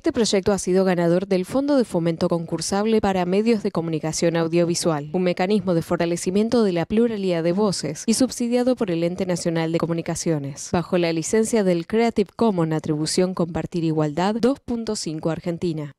Este proyecto ha sido ganador del Fondo de Fomento Concursable para Medios de Comunicación Audiovisual, un mecanismo de fortalecimiento de la pluralidad de voces y subsidiado por el Ente Nacional de Comunicaciones, bajo la licencia del Creative Commons Atribución Compartir Igualdad 2.5 Argentina.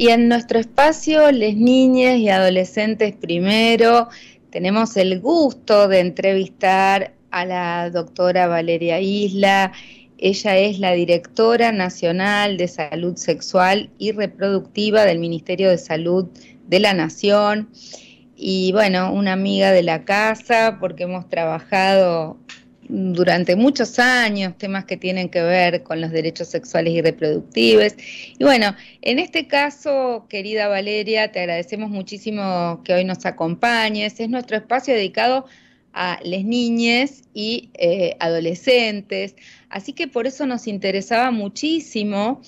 Y en nuestro espacio, les niñas y adolescentes primero, tenemos el gusto de entrevistar a la doctora Valeria Isla. Ella es la directora nacional de salud sexual y reproductiva del Ministerio de Salud de la Nación. Y bueno, una amiga de la casa porque hemos trabajado durante muchos años, temas que tienen que ver con los derechos sexuales y reproductivos. Y bueno, en este caso, querida Valeria, te agradecemos muchísimo que hoy nos acompañes. Es nuestro espacio dedicado a las niñas y eh, adolescentes. Así que por eso nos interesaba muchísimo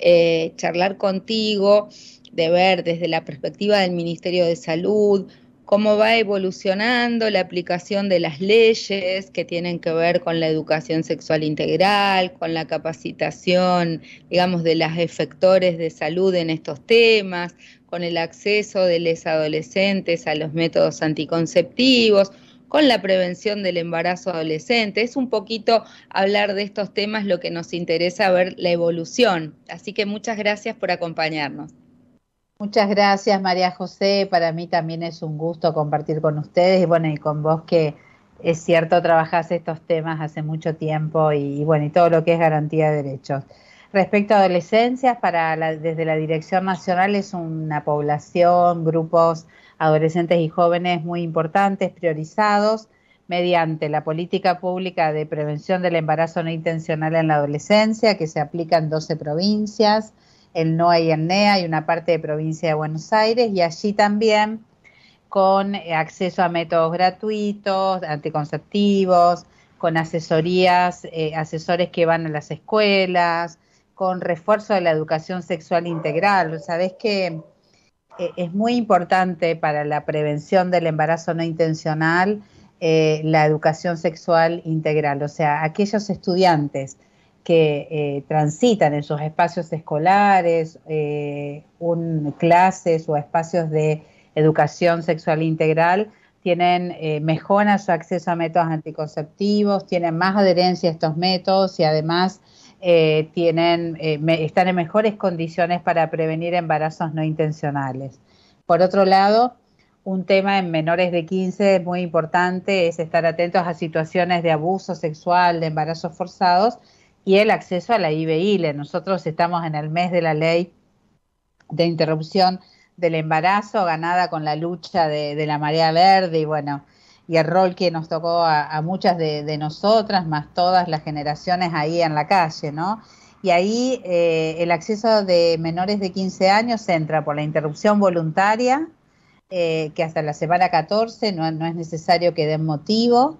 eh, charlar contigo, de ver desde la perspectiva del Ministerio de Salud, cómo va evolucionando la aplicación de las leyes que tienen que ver con la educación sexual integral, con la capacitación, digamos, de los efectores de salud en estos temas, con el acceso de los adolescentes a los métodos anticonceptivos, con la prevención del embarazo adolescente. Es un poquito hablar de estos temas lo que nos interesa ver la evolución. Así que muchas gracias por acompañarnos. Muchas gracias, María José. Para mí también es un gusto compartir con ustedes y bueno, y con vos que es cierto, trabajás estos temas hace mucho tiempo y, bueno, y todo lo que es garantía de derechos. Respecto a adolescencias, para desde la Dirección Nacional es una población, grupos adolescentes y jóvenes muy importantes, priorizados mediante la política pública de prevención del embarazo no intencional en la adolescencia, que se aplica en 12 provincias, el NOA y el NEA y una parte de provincia de Buenos Aires y allí también con eh, acceso a métodos gratuitos, anticonceptivos, con asesorías, eh, asesores que van a las escuelas, con refuerzo de la educación sexual integral. Sabes que eh, es muy importante para la prevención del embarazo no intencional la educación sexual integral, o sea, aquellos estudiantes que eh, transitan en sus espacios escolares, eh, clases o espacios de educación sexual integral, tienen eh, su acceso a métodos anticonceptivos, tienen más adherencia a estos métodos y además eh, tienen, están en mejores condiciones para prevenir embarazos no intencionales. Por otro lado, un tema en menores de 15 muy importante es estar atentos a situaciones de abuso sexual, de embarazos forzados, y el acceso a la IBI. Nosotros estamos en el mes de la ley de interrupción del embarazo ganada con la lucha de, la marea verde y bueno, y el rol que nos tocó a, muchas de, nosotras, más todas las generaciones ahí en la calle, ¿no? Y ahí eh, el acceso de menores de 15 años entra por la interrupción voluntaria, eh, que hasta la semana 14 no, no es necesario que den motivo,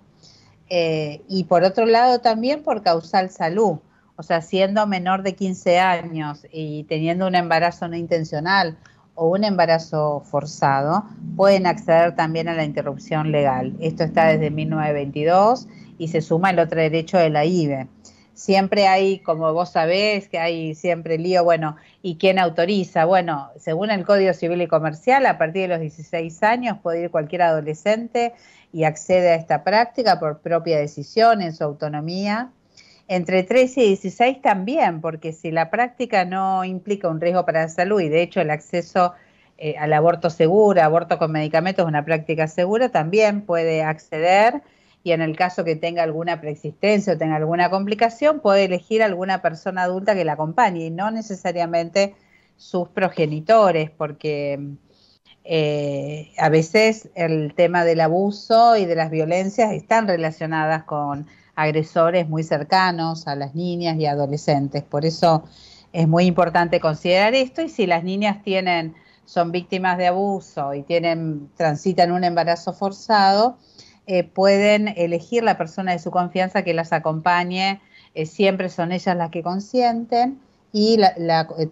eh, y por otro lado también por causal salud, o sea, siendo menor de 15 años y teniendo un embarazo no intencional o un embarazo forzado, pueden acceder también a la interrupción legal. Esto está desde 1922 y se suma el otro derecho de la IBE siempre hay, como vos sabés, que hay siempre lío, bueno, ¿y quién autoriza? Bueno, según el Código Civil y Comercial, a partir de los 16 años puede ir cualquier adolescente y accede a esta práctica por propia decisión, en su autonomía. Entre 13 y 16 también, porque si la práctica no implica un riesgo para la salud y de hecho el acceso eh, al aborto seguro, aborto con medicamentos, una práctica segura, también puede acceder y en el caso que tenga alguna preexistencia o tenga alguna complicación, puede elegir alguna persona adulta que la acompañe y no necesariamente sus progenitores, porque eh, a veces el tema del abuso y de las violencias están relacionadas con agresores muy cercanos a las niñas y adolescentes. Por eso es muy importante considerar esto y si las niñas tienen son víctimas de abuso y tienen transitan un embarazo forzado, eh, pueden elegir la persona de su confianza que las acompañe, eh, siempre son ellas las que consienten y eh,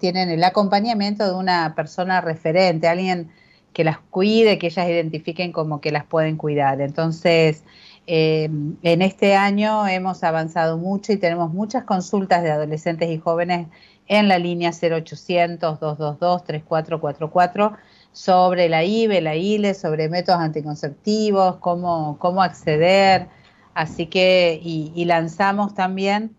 tienen el acompañamiento de una persona referente, alguien que las cuide, que ellas identifiquen como que las pueden cuidar. Entonces, em, en este año hemos avanzado mucho y tenemos muchas consultas de adolescentes y jóvenes en la línea 0800-222-3444 sobre la IVE, la ILE, sobre métodos anticonceptivos, cómo, acceder. Así que, y, lanzamos también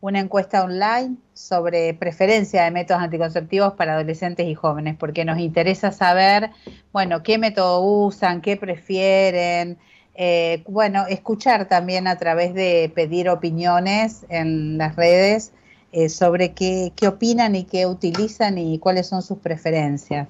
una encuesta online sobre preferencia de métodos anticonceptivos para adolescentes y jóvenes, porque nos interesa saber, bueno, qué método usan, qué prefieren, eh, bueno, escuchar también a través de pedir opiniones en las redes eh, sobre qué, qué opinan y qué utilizan y cuáles son sus preferencias.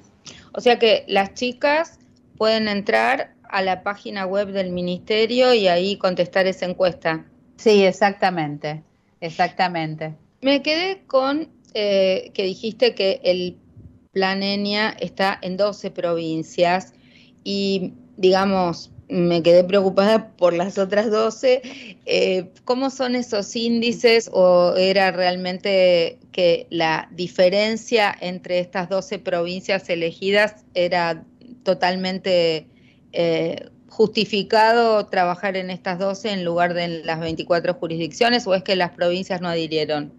O sea que las chicas pueden entrar a la página web del ministerio y ahí contestar esa encuesta. Sí, exactamente, exactamente. Me quedé con eh, que dijiste que el plan ENIA está en 12 provincias y, digamos, me quedé preocupada por las otras 12. Eh, ¿Cómo son esos índices o era realmente que la diferencia entre estas 12 provincias elegidas era totalmente eh, justificado trabajar en estas 12 en lugar de en las 24 jurisdicciones o es que las provincias no adhirieron?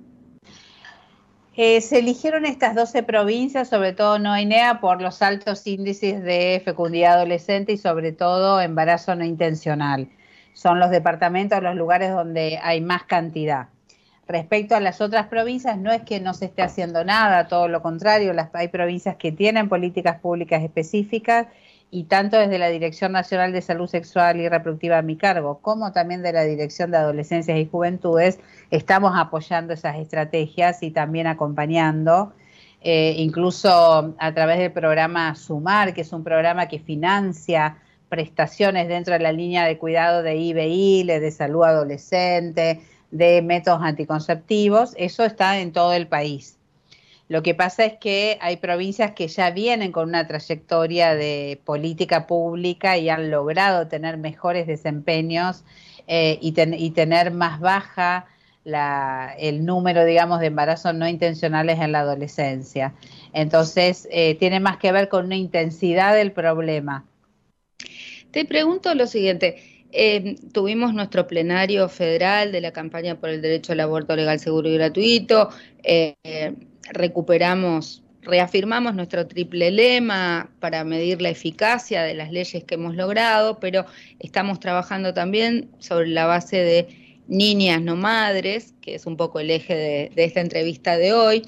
Eh, se eligieron estas 12 provincias, sobre todo no por los altos índices de fecundidad adolescente y sobre todo embarazo no intencional. Son los departamentos, los lugares donde hay más cantidad. Respecto a las otras provincias, no es que no se esté haciendo nada, todo lo contrario, las, hay provincias que tienen políticas públicas específicas y tanto desde la Dirección Nacional de Salud Sexual y Reproductiva a mi cargo, como también de la Dirección de Adolescencias y Juventudes, estamos apoyando esas estrategias y también acompañando, eh, incluso a través del programa Sumar, que es un programa que financia prestaciones dentro de la línea de cuidado de IBI, de salud adolescente, de métodos anticonceptivos, eso está en todo el país. Lo que pasa es que hay provincias que ya vienen con una trayectoria de política pública y han logrado tener mejores desempeños eh, y, tener más baja el número, digamos, de embarazos no intencionales en la adolescencia. Entonces, eh, tiene más que ver con una intensidad del problema. Te pregunto lo siguiente. Eh, tuvimos nuestro plenario federal de la campaña por el derecho al aborto legal, seguro y gratuito recuperamos, reafirmamos nuestro triple lema para medir la eficacia de las leyes que hemos logrado, pero estamos trabajando también sobre la base de niñas no madres, que es un poco el eje de, esta entrevista de hoy.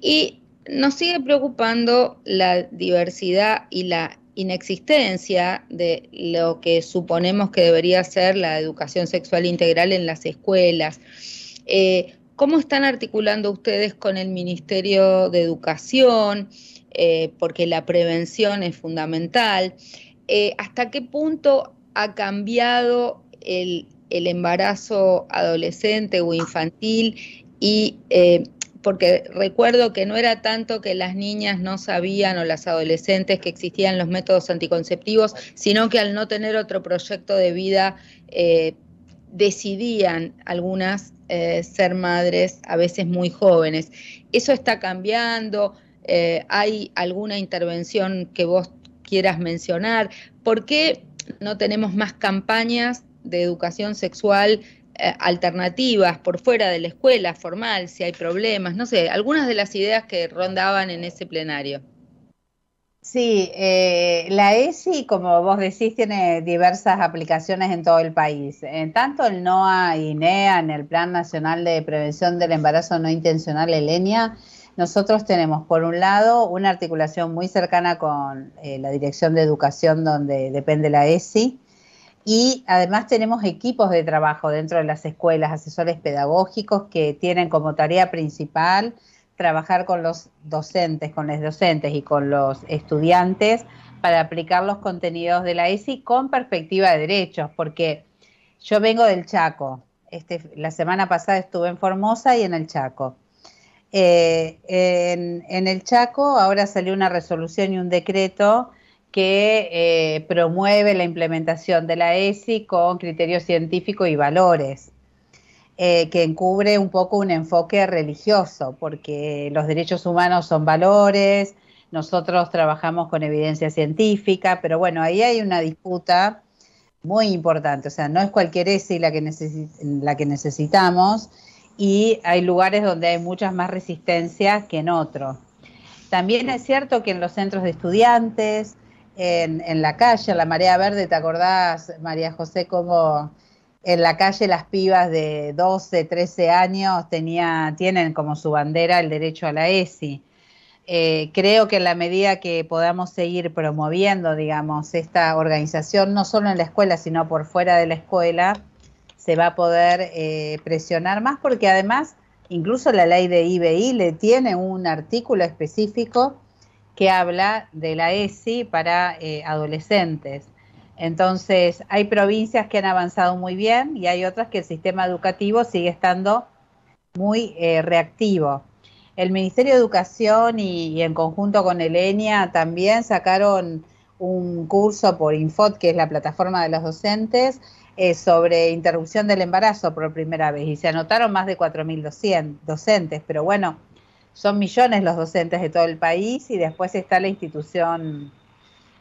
Y nos sigue preocupando la diversidad y la inexistencia de lo que suponemos que debería ser la educación sexual integral en las escuelas. Eh, ¿Cómo están articulando ustedes con el Ministerio de Educación? Eh, porque la prevención es fundamental. Eh, ¿Hasta qué punto ha cambiado el, embarazo adolescente o infantil? Y eh, porque recuerdo que no era tanto que las niñas no sabían o las adolescentes que existían los métodos anticonceptivos, sino que al no tener otro proyecto de vida decidían algunas eh, ser madres a veces muy jóvenes. Eso está cambiando. Eh, ¿Hay alguna intervención que vos quieras mencionar? ¿Por qué no tenemos más campañas de educación sexual eh, alternativas por fuera de la escuela formal, si hay problemas? No sé, algunas de las ideas que rondaban en ese plenario. Sí, eh, la ESI, como vos decís, tiene diversas aplicaciones en todo el país. En tanto el NOA y NEA, en el Plan Nacional de Prevención del Embarazo No Intencional, ENIA, e nosotros tenemos, por un lado, una articulación muy cercana con eh, la Dirección de Educación, donde depende la ESI, y además tenemos equipos de trabajo dentro de las escuelas, asesores pedagógicos que tienen como tarea principal trabajar con los docentes, con los docentes y con los estudiantes para aplicar los contenidos de la ESI con perspectiva de derechos, porque yo vengo del Chaco. Este, la semana pasada estuve en Formosa y en el Chaco. Eh, en, el Chaco ahora salió una resolución y un decreto que eh, promueve la implementación de la ESI con criterios científicos y valores. Eh, que encubre un poco un enfoque religioso, porque los derechos humanos son valores, nosotros trabajamos con evidencia científica, pero bueno, ahí hay una disputa muy importante, o sea, no es cualquier ESI la que, la que necesitamos y hay lugares donde hay muchas más resistencias que en otros. También es cierto que en los centros de estudiantes, en, en la calle, en la Marea Verde, ¿te acordás, María José, cómo en la calle las pibas de 12, 13 años tenía, tienen como su bandera el derecho a la ESI. Eh, creo que en la medida que podamos seguir promoviendo, digamos, esta organización, no solo en la escuela, sino por fuera de la escuela, se va a poder eh, presionar más porque además incluso la ley de IBI le tiene un artículo específico que habla de la ESI para eh, adolescentes. Entonces, hay provincias que han avanzado muy bien y hay otras que el sistema educativo sigue estando muy eh, reactivo. El Ministerio de Educación y, en conjunto con el también sacaron un curso por Infot, que es la plataforma de los docentes, eh, sobre interrupción del embarazo por primera vez y se anotaron más de 4.200 docentes, pero bueno, son millones los docentes de todo el país y después está la institución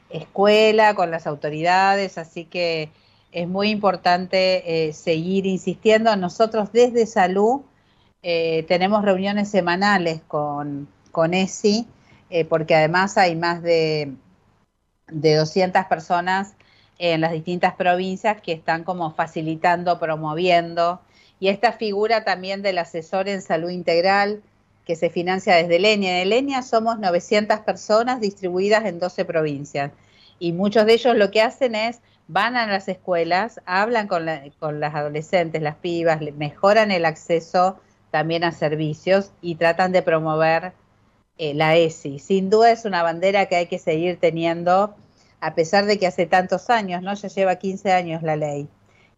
escuela, con las autoridades, así que es muy importante eh, seguir insistiendo. Nosotros desde salud eh, tenemos reuniones semanales con, ESI, eh, porque además hay más de, de 200 personas en las distintas provincias que están como facilitando, promoviendo. Y esta figura también del asesor en salud integral, que se financia desde Lenia. En Lenia somos 900 personas distribuidas en 12 provincias y muchos de ellos lo que hacen es van a las escuelas, hablan con, las adolescentes, las pibas, mejoran el acceso también a servicios y tratan de promover eh, la ESI. Sin duda es una bandera que hay que seguir teniendo, a pesar de que hace tantos años, ¿no? Ya lleva 15 años la ley.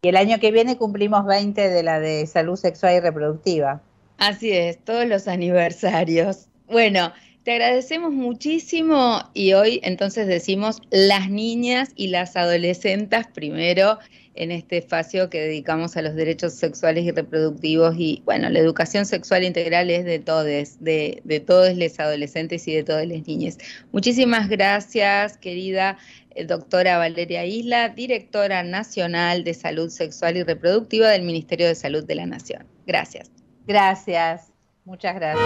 Y el año que viene cumplimos 20 de la de salud sexual y reproductiva. Así es, todos los aniversarios. Bueno, te agradecemos muchísimo y hoy entonces decimos las niñas y las adolescentes primero en este espacio que dedicamos a los derechos sexuales y reproductivos y bueno, la educación sexual integral es de todos, de, de todos los adolescentes y de todas las niñas. Muchísimas gracias, querida eh, doctora Valeria Isla, directora nacional de salud sexual y reproductiva del Ministerio de Salud de la Nación. Gracias. Gracias, muchas gracias.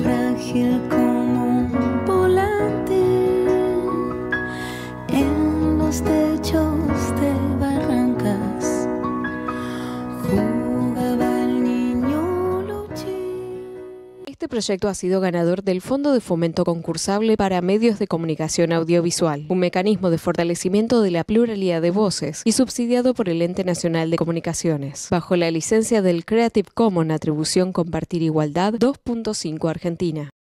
Frágil como un volante en los techos. Este proyecto ha sido ganador del Fondo de Fomento Concursable para Medios de Comunicación Audiovisual, un mecanismo de fortalecimiento de la pluralidad de voces y subsidiado por el Ente Nacional de Comunicaciones, bajo la licencia del Creative Commons Atribución Compartir Igualdad 2.5 Argentina.